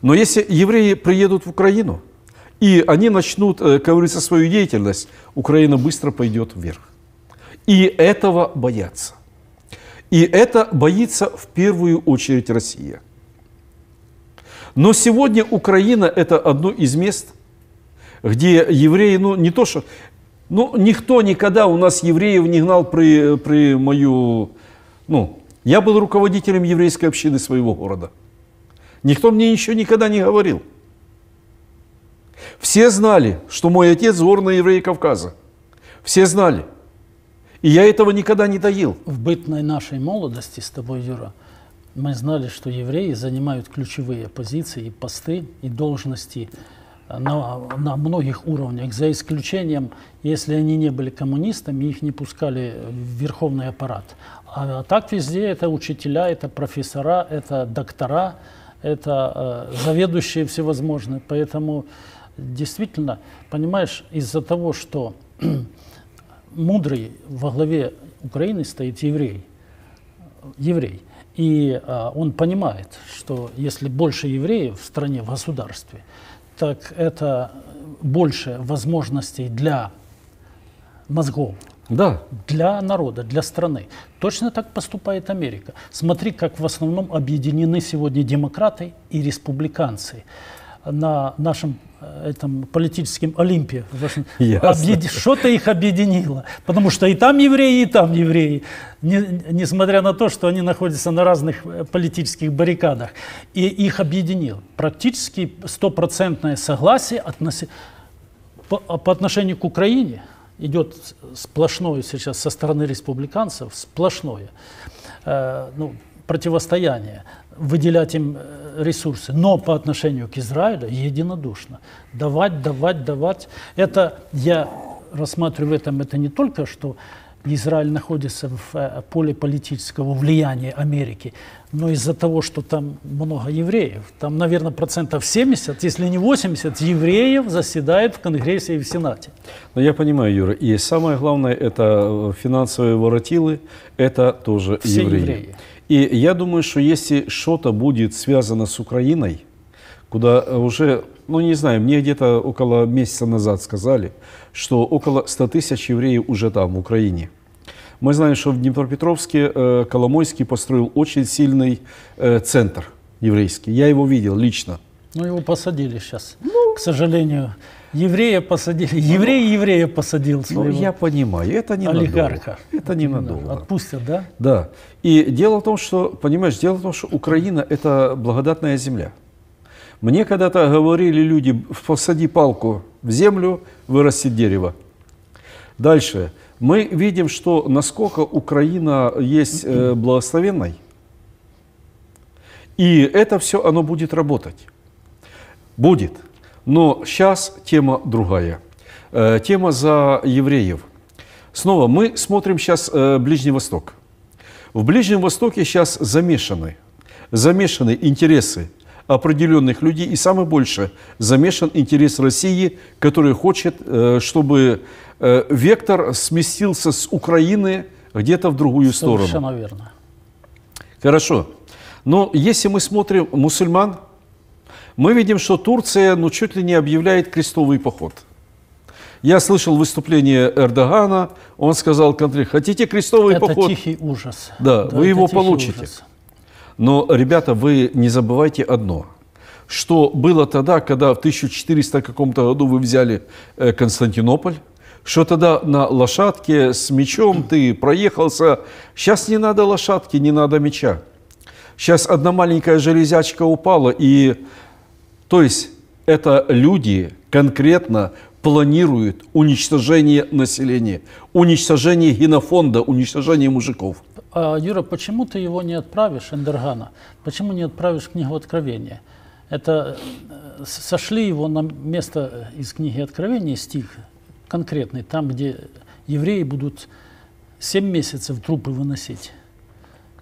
Но если евреи приедут в Украину – и они начнут, э, как говорится, свою деятельность, Украина быстро пойдет вверх. И этого боятся. И это боится в первую очередь Россия. Но сегодня Украина – это одно из мест, где евреи, ну не то что, ну никто никогда у нас евреев не гнал при, при мою, ну, я был руководителем еврейской общины своего города. Никто мне еще никогда не говорил – все знали, что мой отец горный еврей Кавказа. Все знали. И я этого никогда не таил. В бытной нашей молодости с тобой, Юра, мы знали, что евреи занимают ключевые позиции и посты, и должности э, на, на многих уровнях, за исключением, если они не были коммунистами, их не пускали в верховный аппарат. А так везде это учителя, это профессора, это доктора, это э, заведующие всевозможные. Поэтому действительно, понимаешь, из-за того, что <clears throat> мудрый во главе Украины стоит еврей, еврей, и а, он понимает, что если больше евреев в стране, в государстве, так это больше возможностей для мозгов, да. для народа, для страны. Точно так поступает Америка. Смотри, как в основном объединены сегодня демократы и республиканцы на нашем э, этом политическом Олимпе. Что-то их объединило. Потому что и там евреи, и там евреи. Не, несмотря на то, что они находятся на разных э, политических баррикадах. И их объединил. Практически стопроцентное согласие относ... по, а, по отношению к Украине идет сплошное сейчас со стороны республиканцев, сплошное э, ну, противостояние выделять им э, ресурсы, но по отношению к Израилю единодушно. Давать, давать, давать. Это я рассматриваю в этом, это не только, что Израиль находится в э, поле политического влияния Америки, но из-за того, что там много евреев, там, наверное, процентов 70, если не 80, евреев заседает в Конгрессе и в Сенате. Но ну, я понимаю, Юра, и самое главное, это э, финансовые воротилы, это тоже Все евреи. евреи. И я думаю, что если что-то будет связано с Украиной, куда э, уже, ну не знаю, мне где-то около месяца назад сказали, что около 100 тысяч евреев уже там, в Украине. Мы знаем, что в Днепропетровске э, Коломойский построил очень сильный э, центр еврейский. Я его видел лично. Ну, его посадили сейчас, ну, к сожалению. Еврея посадили. Ну, Еврей ну, еврея посадил Ну, я понимаю, это не Олигарха. Это не ненадолго. Отпустят, да? Да. И дело в том, что, понимаешь, дело в том, что Украина – это благодатная земля. Мне когда-то говорили люди, посади палку в землю, вырастет дерево. Дальше. Мы видим, что насколько Украина есть э, благословенной. И это все, оно будет работать. Будет. Но сейчас тема другая. Э, тема за евреев. Снова мы смотрим сейчас э, Ближний Восток. В Ближнем Востоке сейчас замешаны, замешаны интересы определенных людей, и самое больше замешан интерес России, который хочет, э, чтобы вектор сместился с Украины где-то в другую Совершенно сторону. Совершенно верно. Хорошо. Но если мы смотрим мусульман, мы видим, что Турция ну, чуть ли не объявляет крестовый поход. Я слышал выступление Эрдогана, он сказал, Контри, хотите крестовый это поход? Это тихий ужас. Да, да вы его получите. Ужас. Но, ребята, вы не забывайте одно, что было тогда, когда в 1400 каком-то году вы взяли э, Константинополь, что тогда на лошадке с мечом <clears throat> ты проехался. Сейчас не надо лошадки, не надо меча. Сейчас одна маленькая железячка упала, и то есть это люди конкретно планируют уничтожение населения, уничтожение генофонда, уничтожение мужиков. А, Юра, почему ты его не отправишь, Эндергана? Почему не отправишь книгу Откровения? Это э, сошли его на место из книги Откровения, стих конкретный, там, где евреи будут 7 месяцев трупы выносить.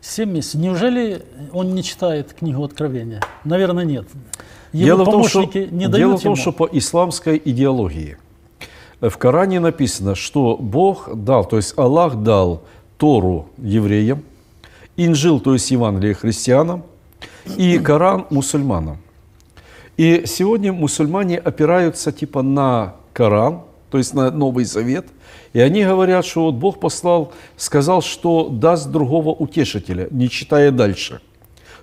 Семь месяцев. Неужели он не читает книгу Откровения? Наверное, нет. Его дело помощники в том, что, не дают Дело в том, что по исламской идеологии в Коране написано, что Бог дал, то есть Аллах дал Тору евреям, Инжил, то есть Евангелие христианам, и Коран мусульманам. И сегодня мусульмане опираются типа на Коран, то есть на Новый Завет – и они говорят, что вот Бог послал, сказал, что даст другого утешителя, не читая дальше.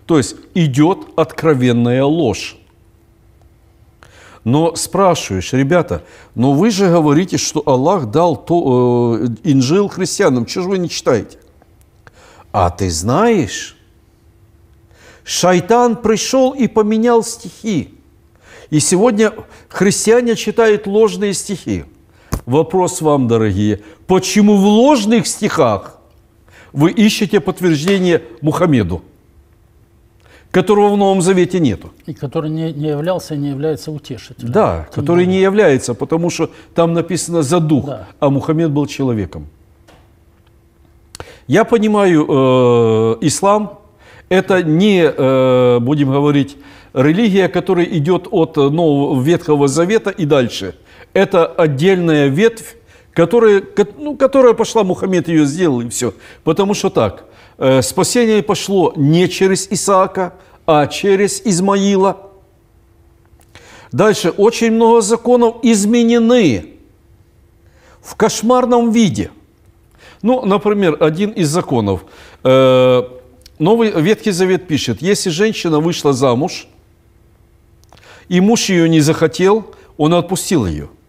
То есть идет откровенная ложь. Но спрашиваешь, ребята, но вы же говорите, что Аллах дал то, э, инжил христианам, чего же вы не читаете? А ты знаешь, шайтан пришел и поменял стихи. И сегодня христиане читают ложные стихи. Вопрос вам, дорогие. Почему в ложных стихах вы ищете подтверждение Мухаммеду, которого в Новом Завете нету? И который не, не являлся и не является утешителем. Да, Тем который более. не является, потому что там написано «за дух», да. а Мухаммед был человеком. Я понимаю, э, ислам – это не, э, будем говорить, религия, которая идет от э, Нового Ветхого Завета и дальше – это отдельная ветвь, которая, ну, которая пошла, Мухаммед ее сделал, и все. Потому что так, э, спасение пошло не через Исаака, а через Измаила. Дальше очень много законов изменены в кошмарном виде. Ну, например, один из законов. Э, Новый Ветхий Завет пишет, если женщина вышла замуж, и муж ее не захотел, он отпустил ее –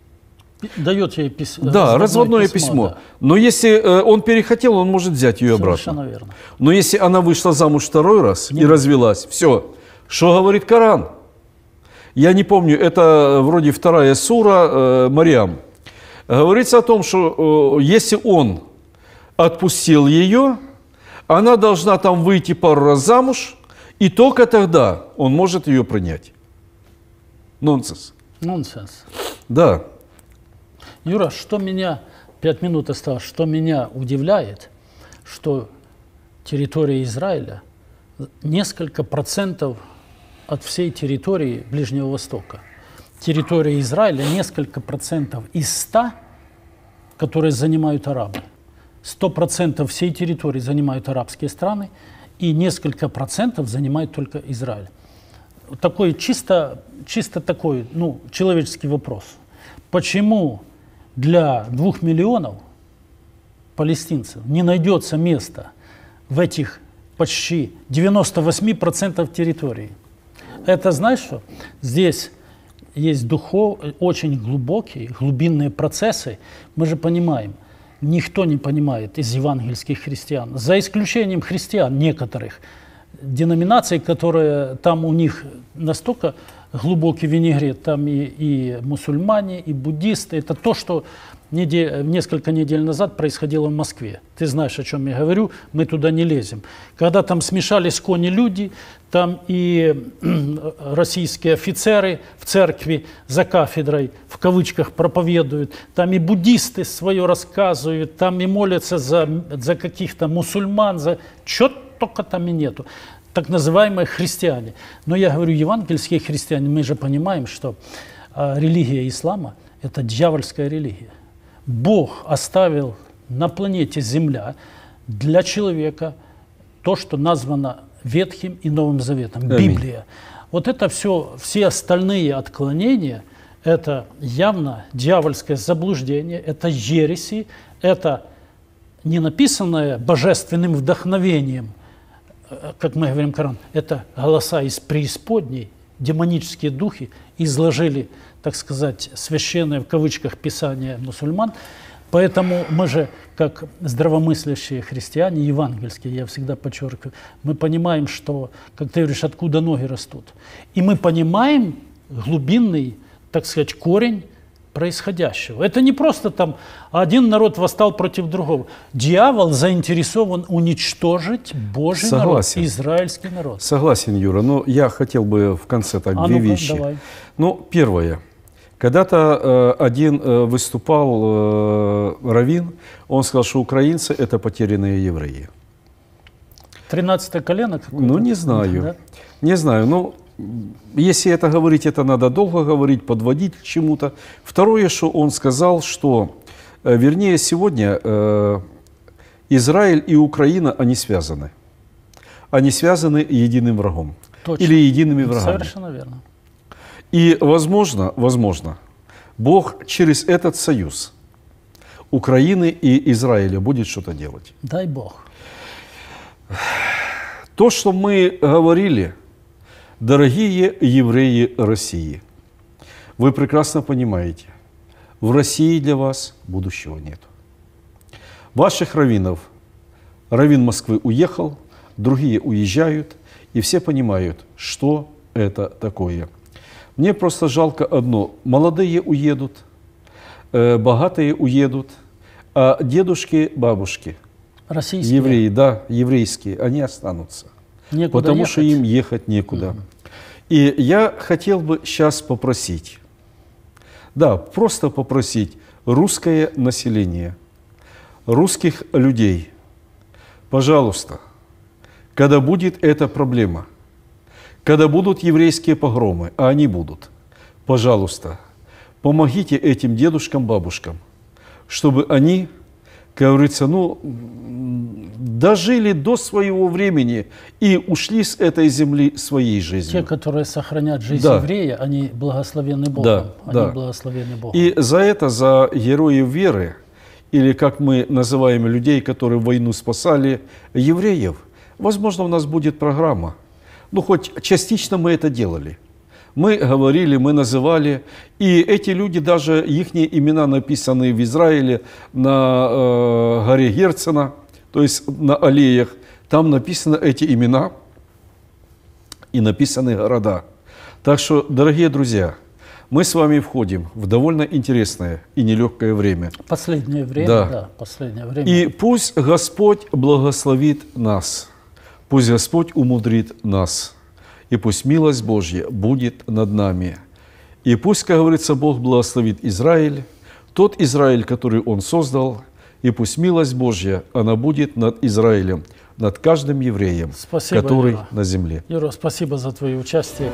Дает ей письмо. Да, разводное письмо. Да. Но если э, он перехотел, он может взять ее Совершенно обратно. Совершенно верно. Но если она вышла замуж второй раз Нет. и развелась, все. Что говорит Коран? Я не помню, это э, вроде вторая сура э, Мариам. Говорится о том, что э, если он отпустил ее, она должна там выйти пару раз замуж, и только тогда он может ее принять. Нонсенс. Нонсенс. Да. Юра, что меня, пять минут осталось, что меня удивляет, что территория Израиля несколько процентов от всей территории Ближнего Востока. Территория Израиля несколько процентов из ста, которые занимают арабы. Сто процентов всей территории занимают арабские страны, и несколько процентов занимает только Израиль. Такой чисто, чисто такой ну, человеческий вопрос. Почему для двух миллионов палестинцев не найдется места в этих почти 98% территории. Это знаешь что? Здесь есть духов, очень глубокие, глубинные процессы. Мы же понимаем, никто не понимает из евангельских христиан, за исключением христиан некоторых, деноминаций, которые там у них настолько глубокий винегрет, там и, и мусульмане, и буддисты. Это то, что недель, несколько недель назад происходило в Москве. Ты знаешь, о чем я говорю, мы туда не лезем. Когда там смешались кони люди, там и э, российские офицеры в церкви за кафедрой в кавычках проповедуют, там и буддисты свое рассказывают, там и молятся за, за каких-то мусульман, за... Чего только там и нету так называемые христиане. Но я говорю евангельские христиане, мы же понимаем, что а, религия ислама – это дьявольская религия. Бог оставил на планете Земля для человека то, что названо Ветхим и Новым Заветом, Библия. Вот это все, все остальные отклонения – это явно дьявольское заблуждение, это ереси, это не написанное божественным вдохновением – как мы говорим, Коран, это голоса из преисподней, демонические духи изложили, так сказать, священное в кавычках писание мусульман. Поэтому мы же, как здравомыслящие христиане, евангельские, я всегда подчеркиваю, мы понимаем, что, как ты говоришь, откуда ноги растут. И мы понимаем глубинный, так сказать, корень происходящего. Это не просто там один народ восстал против другого. Дьявол заинтересован уничтожить Божий Согласен. народ, израильский народ. Согласен, Юра, но я хотел бы в конце так а две ну вещи. Давай. Ну, первое. Когда-то э, один э, выступал э, Равин, он сказал, что украинцы – это потерянные евреи. Тринадцатое колено Ну, не знаю. Да? Не знаю, ну, если это говорить, это надо долго говорить, подводить к чему-то. Второе, что он сказал, что, э, вернее, сегодня э, Израиль и Украина, они связаны. Они связаны единым врагом. Точно. Или едиными врагами. Совершенно верно. И, возможно, возможно, Бог через этот союз Украины и Израиля будет что-то делать. Дай Бог. То, что мы говорили – Дорогие евреи России, вы прекрасно понимаете, в России для вас будущего нет. Ваших раввинов, раввин Москвы уехал, другие уезжают, и все понимают, что это такое. Мне просто жалко одно. Молодые уедут, э, богатые уедут, а дедушки, бабушки, Российские. евреи, да, еврейские, они останутся. Некуда потому ехать. что им ехать некуда. Угу. И я хотел бы сейчас попросить, да, просто попросить русское население, русских людей, пожалуйста, когда будет эта проблема, когда будут еврейские погромы, а они будут, пожалуйста, помогите этим дедушкам, бабушкам, чтобы они, как говорится, ну, дожили до своего времени и ушли с этой земли своей жизнью. Те, которые сохранят жизнь да. еврея, они благословены Богом. Да, они да. благословены Богом. И за это, за героев веры, или как мы называем людей, которые войну спасали, евреев, возможно, у нас будет программа. Ну, хоть частично мы это делали. Мы говорили, мы называли, и эти люди, даже их имена написаны в Израиле на э, горе Герцена – то есть на аллеях, там написаны эти имена и написаны города. Так что, дорогие друзья, мы с вами входим в довольно интересное и нелегкое время. Последнее время, да. да последнее время. И пусть Господь благословит нас, пусть Господь умудрит нас, и пусть милость Божья будет над нами. И пусть, как говорится, Бог благословит Израиль, тот Израиль, который Он создал – и пусть милость Божья, она будет над Израилем, над каждым евреем, спасибо, который Юра. на земле. Юра, спасибо за твое участие.